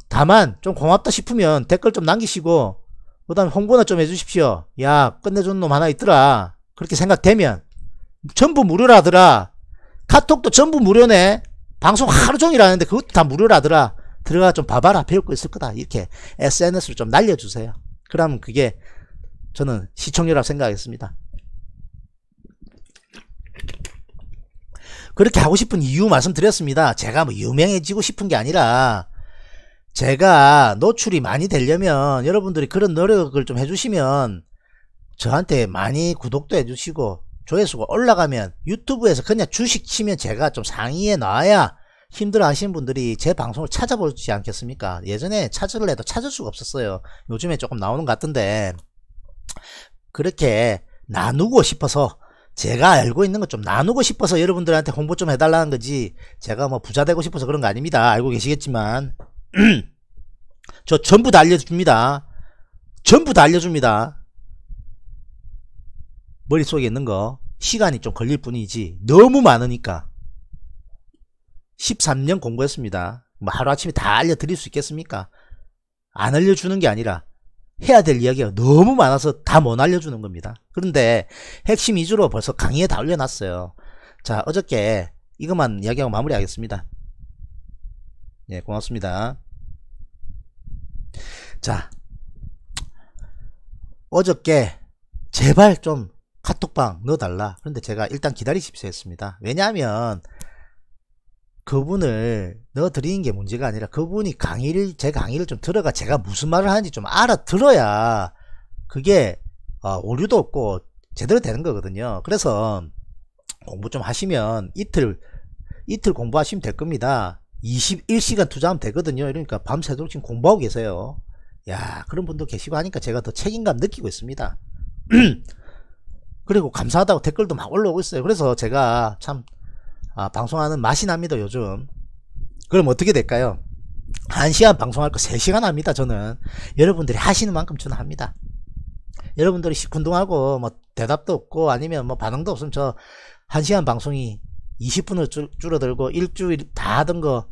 다만 좀 고맙다 싶으면 댓글 좀 남기시고 그 다음에 홍보나 좀 해주십시오. 야 끝내준 놈 하나 있더라. 그렇게 생각되면 전부 무료라더라. 카톡도 전부 무료네. 방송 하루 종일 하는데 그것도 다 무료라더라. 들어가 좀 봐봐라. 배울 거 있을 거다. 이렇게 s n s 를좀 날려주세요. 그러면 그게 저는 시청료라고 생각하겠습니다. 그렇게 하고 싶은 이유 말씀드렸습니다. 제가 뭐 유명해지고 싶은 게 아니라 제가 노출이 많이 되려면 여러분들이 그런 노력을 좀 해주시면 저한테 많이 구독도 해주시고 조회수가 올라가면 유튜브에서 그냥 주식 치면 제가 좀 상위에 놔야 힘들어 하시는 분들이 제 방송을 찾아보지 않겠습니까? 예전에 찾으려 해도 찾을 수가 없었어요. 요즘에 조금 나오는 것 같은데 그렇게 나누고 싶어서 제가 알고 있는 것 좀 나누고 싶어서 여러분들한테 홍보 좀 해달라는 거지 제가 뭐 부자 되고 싶어서 그런 거 아닙니다 알고 계시겠지만 저 전부 다 알려줍니다 전부 다 알려줍니다 머릿속에 있는 거 시간이 좀 걸릴 뿐이지 너무 많으니까 13년 공부했습니다 뭐 하루아침에 다 알려드릴 수 있겠습니까 안 알려주는 게 아니라 해야 될 이야기가 너무 많아서 다 못 알려주는 겁니다. 그런데 핵심 위주로 벌써 강의에 다 올려놨어요. 자, 어저께 이것만 이야기하고 마무리하겠습니다. 예, 고맙습니다. 자, 어저께 제발 좀 카톡방 넣어달라. 그런데 제가 일단 기다리십시오 했습니다. 왜냐하면 그분을 넣어드리는 게 문제가 아니라 그분이 강의를 제 강의를 좀 들어가 제가 무슨 말을 하는지 좀 알아들어야 그게 어, 오류도 없고 제대로 되는 거거든요 그래서 공부 좀 하시면 이틀 이틀 공부하시면 될 겁니다 21시간 투자하면 되거든요 이러니까 밤새도록 지금 공부하고 계세요 야 그런 분도 계시고 하니까 제가 더 책임감 느끼고 있습니다 그리고 감사하다고 댓글도 막 올라오고 있어요 그래서 제가 참 아, 방송하는 맛이 납니다 요즘 그럼 어떻게 될까요 1시간 방송할 거 3시간 합니다 저는 여러분들이 하시는 만큼 저는 합니다 여러분들이 시큰둥하고 뭐 대답도 없고 아니면 뭐 반응도 없으면 저 1시간 방송이 20분을 줄, 줄어들고 일주일 다 하던 거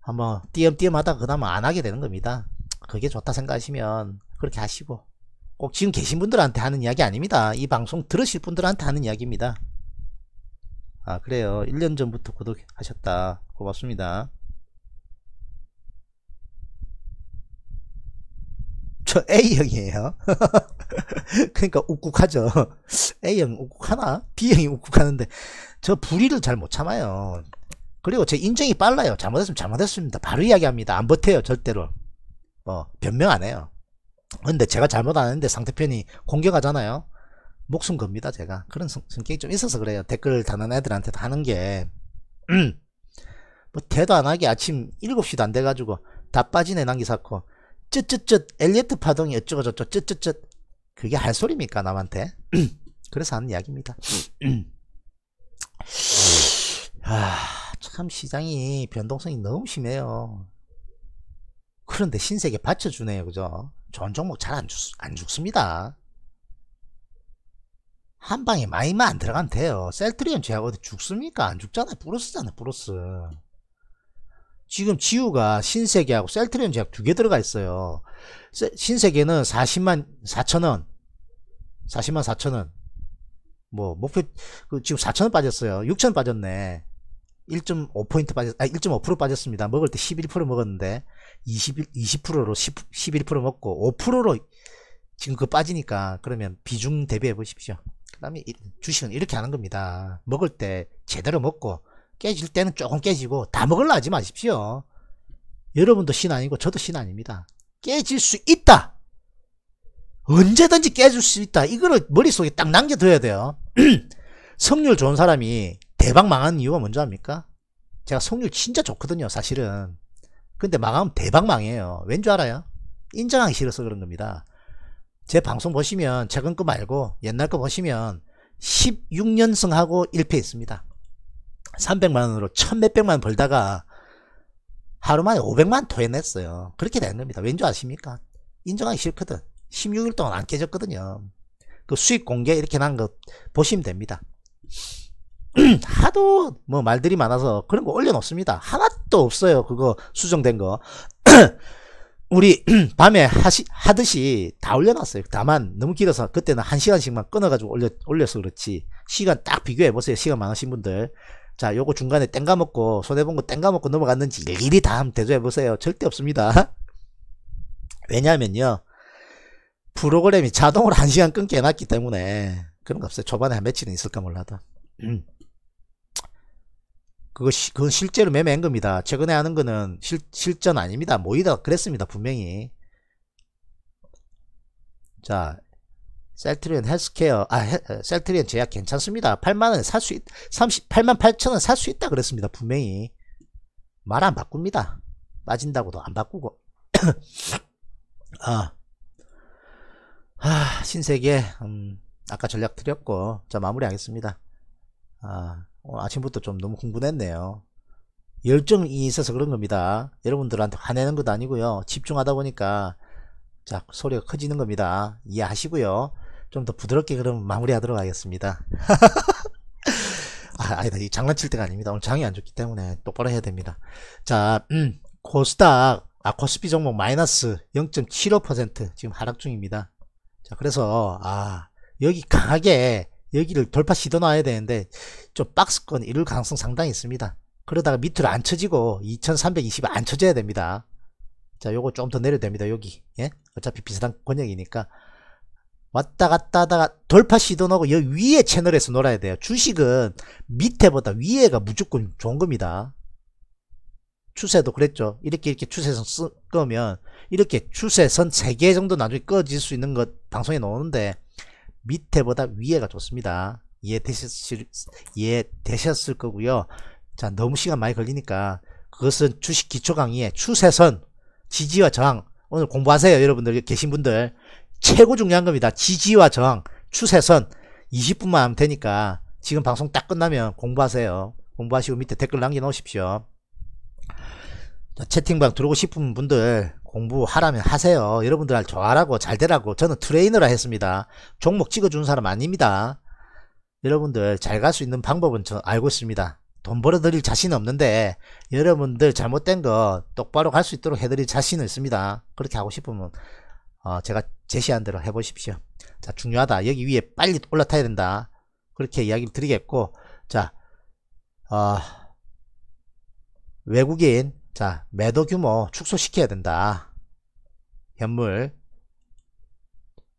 한번 띄엄띄엄 하다가 그나마안 하게 되는 겁니다 그게 좋다 생각하시면 그렇게 하시고 꼭 지금 계신 분들한테 하는 이야기 아닙니다 이 방송 들으실 분들한테 하는 이야기입니다 아 그래요 1년 전부터 구독하셨다 고맙습니다 저 A형이에요 그러니까 욱욱하죠 A형 욱욱하나? B형이 욱욱하는데 저 불의를 잘 못 참아요 그리고 제 인정이 빨라요 잘못했으면 잘못했습니다 바로 이야기합니다 안 버텨요 절대로 어 변명 안 해요 근데 제가 잘못 안 했는데 상대편이 공격하잖아요 목숨 겁니다 제가 그런 성, 성격이 좀 있어서 그래요 댓글 다는 애들한테 도 하는 게 뭐, 대도 안 하게 아침 7시도 안 돼가지고 다 빠진 애난기 사코 쯧쯧쯧 엘리어트 파동이 어쩌고 저쩌고 쯧쯧쯧 그게 할 소리입니까 남한테 그래서 하는 이야기입니다 아, 참 시장이 변동성이 너무 심해요 그런데 신세계 받쳐주네요 그죠 좋은 종목 잘 안 죽습니다 한 방에 마이만 안 들어가면 돼요. 셀트리온 제하 어디 죽습니까? 안 죽잖아요. 브로스잖아요. 브로스. 지금 지우가 신세계하고 셀트리온 제약 두 개 들어가 있어요. 세, 신세계는 40만 4천원 40만 4천원 뭐 목표 그 지금 4천원 빠졌어요. 6천 원 빠졌네. 1.5포인트 빠졌, 아, 1.5% 빠졌습니다. 먹을 때 11% 먹었는데, 20, 20%로 10, 11% 먹고, 5%로 지금 그 빠지니까, 그러면 비중 대비해 보십시오. 그 다음에 주식은 이렇게 하는 겁니다 먹을 때 제대로 먹고 깨질 때는 조금 깨지고 다 먹을라 하지 마십시오 여러분도 신 아니고 저도 신 아닙니다 깨질 수 있다 언제든지 깨질 수 있다 이거를 머릿속에 딱 남겨둬야 돼요 성률 좋은 사람이 대박 망하는 이유가 뭔지 압니까? 제가 성률 진짜 좋거든요 사실은 근데 망하면 대박 망해요 왠 줄 알아요? 인정하기 싫어서 그런 겁니다 제 방송 보시면 최근 거 말고 옛날 거 보시면 16년승하고 1패 있습니다. 300만원으로 1000몇백만 벌다가 하루 만에 500만 토해냈어요. 그렇게 된 겁니다. 왠지 아십니까? 인정하기 싫거든. 16일 동안 안 깨졌거든요. 그 수익 공개 이렇게 난 거 보시면 됩니다. 하도 뭐 말들이 많아서 그런 거 올려놓습니다. 하나도 없어요. 그거 수정된 거. 우리 밤에 하시, 하듯이 다 올려놨어요. 다만 너무 길어서 그때는 한 시간씩만 끊어가지고 올려, 올려서 그렇지 시간 딱 비교해 보세요. 시간 많으신 분들 자 요거 중간에 땡가 먹고 손해본 거 땡가 먹고 넘어갔는지 일일이 다 한번 대조해 보세요. 절대 없습니다. 왜냐면요 프로그램이 자동으로 한 시간 끊게 해놨기 때문에 그런 거 없어요. 초반에 한 며칠은 있을까 몰라도. 음. 그거 시, 그건 실제로 매매한 겁니다. 최근에 하는 거는 실, 실전 아닙니다. 모이다 그랬습니다. 분명히. 자, 셀트리온 헬스케어, 아, 헬, 어, 셀트리온 제약 괜찮습니다. 8만원 에 살수 30, 8만 8천원 살 수 있다 그랬습니다. 분명히. 말 안 바꿉니다. 빠진다고도 안 바꾸고. 아. 아, 신세계, 음, 아까 전략 드렸고, 자, 마무리하겠습니다. 아. 어, 아침부터 좀 너무 흥분했네요. 열정이 있어서 그런 겁니다. 여러분들한테 화내는 것도 아니고요. 집중하다 보니까 자 소리가 커지는 겁니다. 이해하시고요. 좀 더 부드럽게 그럼 마무리하도록 하겠습니다. 아, 아니다. 이 장난칠 때가 아닙니다. 오늘 장이 안 좋기 때문에 똑바로 해야 됩니다. 자, 음, 코스닥, 아, 코스피 종목 마이너스 0.75% 지금 하락 중입니다. 자, 그래서, 아, 여기 강하게 여기를 돌파 시도 놔야 되는데 좀 박스권 이룰 가능성 상당히 있습니다 그러다가 밑으로 안 쳐지고 2320에 안 쳐져야 됩니다 자 요거 좀 더내려야 됩니다 여기 예 어차피 비슷한 권역이니까 왔다 갔다 하다가 돌파 시도 나고 여기 위에 채널에서 놀아야 돼요 주식은 밑에보다 위에가 무조건 좋은 겁니다 추세도 그랬죠 이렇게 이렇게 추세선 쓰 끄면 이렇게 추세선 3개 정도 나중에 꺼질 수 있는 것 방송에 나오는데 밑에보다 위에가 좋습니다. 이해되셨을, 이해되셨을 거고요. 자, 너무 시간 많이 걸리니까 그것은 주식 기초 강의의 추세선, 지지와 저항 오늘 공부하세요. 여러분들 계신 분들 최고 중요한 겁니다. 지지와 저항, 추세선 20분만 하면 되니까 지금 방송 딱 끝나면 공부하세요. 공부하시고 밑에 댓글 남겨놓으십시오. 채팅방 들어오고 싶은 분들 공부하라면 하세요. 여러분들 좋아라고 잘 되라고 저는 트레이너라 했습니다. 종목 찍어준 사람 아닙니다. 여러분들 잘 갈 수 있는 방법은 저 알고 있습니다. 돈 벌어드릴 자신은 없는데 여러분들 잘못된 거 똑바로 갈 수 있도록 해드릴 자신은 있습니다. 그렇게 하고 싶으면 어 제가 제시한 대로 해보십시오. 자 중요하다. 여기 위에 빨리 올라타야 된다. 그렇게 이야기를 드리겠고 자 어, 외국인 자, 매도 규모 축소시켜야 된다. 현물.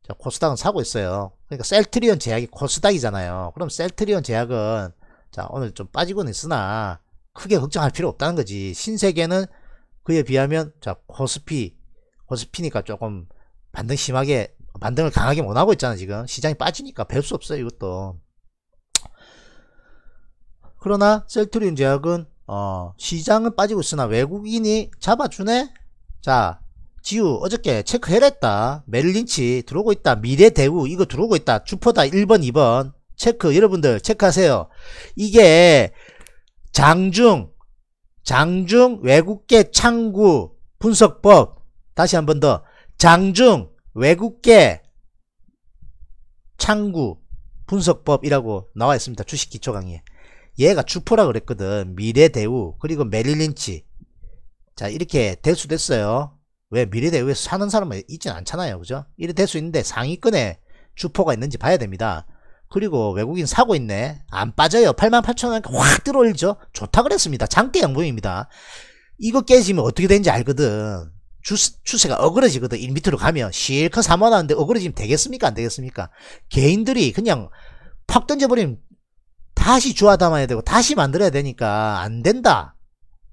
자, 코스닥은 사고 있어요. 그러니까 셀트리온 제약이 코스닥이잖아요. 그럼 셀트리온 제약은 자, 오늘 좀 빠지곤 있으나 크게 걱정할 필요 없다는 거지. 신세계는 그에 비하면 자, 코스피 코스피니까 조금 반등 심하게 반등을 강하게 원 하고 있잖아, 지금. 시장이 빠지니까 뵐수 없어요, 이것도. 그러나 셀트리온 제약은 어, 시장은 빠지고 있으나 외국인이 잡아주네? 자, 지우 어저께 체크해냈다. 메릴린치 들어오고 있다. 미래대우 이거 들어오고 있다. 주포다 1번 2번 체크 여러분들 체크하세요. 이게 장중 장중 외국계 창구 분석법 다시 한 번 더 장중 외국계 창구 분석법이라고 나와 있습니다. 주식 기초 강의에. 얘가 주포라 그랬거든. 미래대우 그리고 메릴린치 자 이렇게 될수 됐어요. 왜 미래대우에 사는 사람은 있진 않잖아요. 그죠? 이래 될 수 있는데 상위권에 주포가 있는지 봐야 됩니다. 그리고 외국인 사고 있네. 안 빠져요. 88,000원 확 들어올죠. 리 좋다 그랬습니다. 장대 양봉입니다. 이거 깨지면 어떻게 되는지 알거든. 추세가 어그러지거든. 1밑으로 가면 실컷 사모하는데 어그러지면 되겠습니까? 안 되겠습니까? 개인들이 그냥 팍 던져버리면 다시 주워 담아야 되고 다시 만들어야 되니까 안 된다.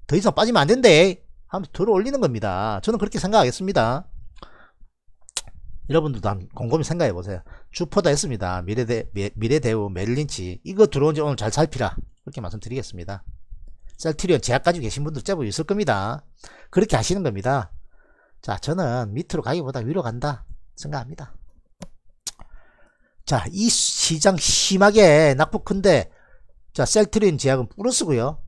더 이상 빠지면 안 된대. 하면서 들어 올리는 겁니다. 저는 그렇게 생각하겠습니다. 여러분들도 한번 곰곰이 생각해 보세요. 주포다 했습니다. 미래대, 미래대우, 메릴린치. 이거 들어온지 오늘 잘 살피라. 그렇게 말씀드리겠습니다. 셀트리온 제약 가지고 계신 분들 제법 있을 겁니다. 그렇게 하시는 겁니다. 자, 저는 밑으로 가기보다 위로 간다 생각합니다. 자, 이 시장 심하게 낙폭큰데 자, 셀트리온 제약은 플러스고요.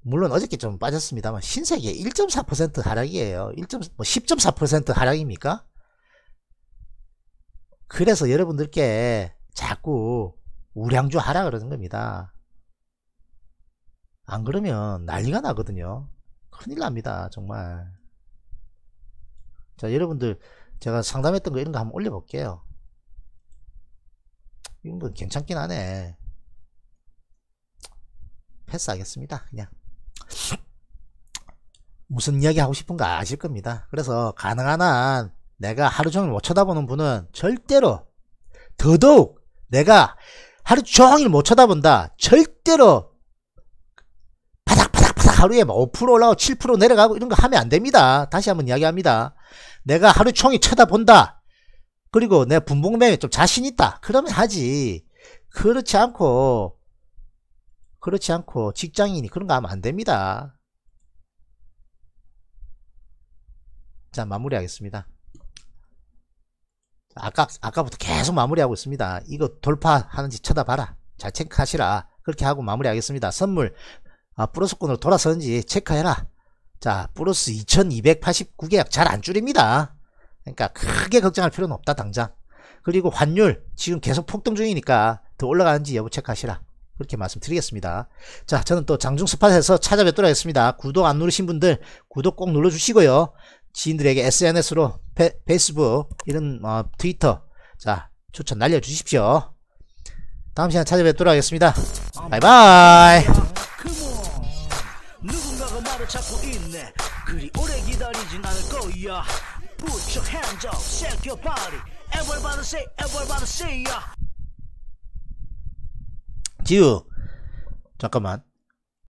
물론 어저께 좀 빠졌습니다만 신세계 1.4% 하락이에요. 1.10.4% 뭐 하락입니까? 그래서 여러분들께 자꾸 우량주 하라 그러는 겁니다. 안 그러면 난리가 나거든요. 큰일 납니다. 정말. 자, 여러분들 제가 상담했던 거 이런 거 한번 올려볼게요. 이건 괜찮긴 하네 패스하겠습니다 그냥 무슨 이야기 하고 싶은가 아실 겁니다 그래서 가능한 한 내가 하루 종일 못 쳐다보는 분은 절대로 더더욱 내가 하루 종일 못 쳐다본다 절대로 바닥바닥바닥 하루에 5% 뭐 올라가고 7% 내려가고 이런 거 하면 안 됩니다 다시 한번 이야기합니다 내가 하루 종일 쳐다본다 그리고 내 분봉매에 좀 자신 있다. 그러면 하지. 그렇지 않고, 그렇지 않고, 직장인이 그런 거 하면 안 됩니다. 자, 마무리하겠습니다. 아까, 아까부터 계속 마무리하고 있습니다. 이거 돌파하는지 쳐다봐라. 잘 체크하시라. 그렇게 하고 마무리하겠습니다. 선물, 아, 플러스권으로 돌아서는지 체크해라. 자, 플러스 2289계약 잘 안 줄입니다. 그러니까 크게 걱정할 필요는 없다 당장 그리고 환율 지금 계속 폭등 중이니까 더 올라가는지 여부 체크하시라 그렇게 말씀드리겠습니다 자 저는 또 장중 스팟에서 찾아뵙도록 하겠습니다 구독 안 누르신 분들 구독 꼭 눌러주시고요 지인들에게 SNS로 페, 이스북 이런 어, 트위터 자 추천 날려주십시오 다음 시간 찾아뵙도록 하겠습니다 바이바이 누군가가 나를 찾고 있네 그리 오래 기다리진 않을 거야 Put your hands up, shake your body. Everybody say, everybody say, yeah. 지우, 잠깐만.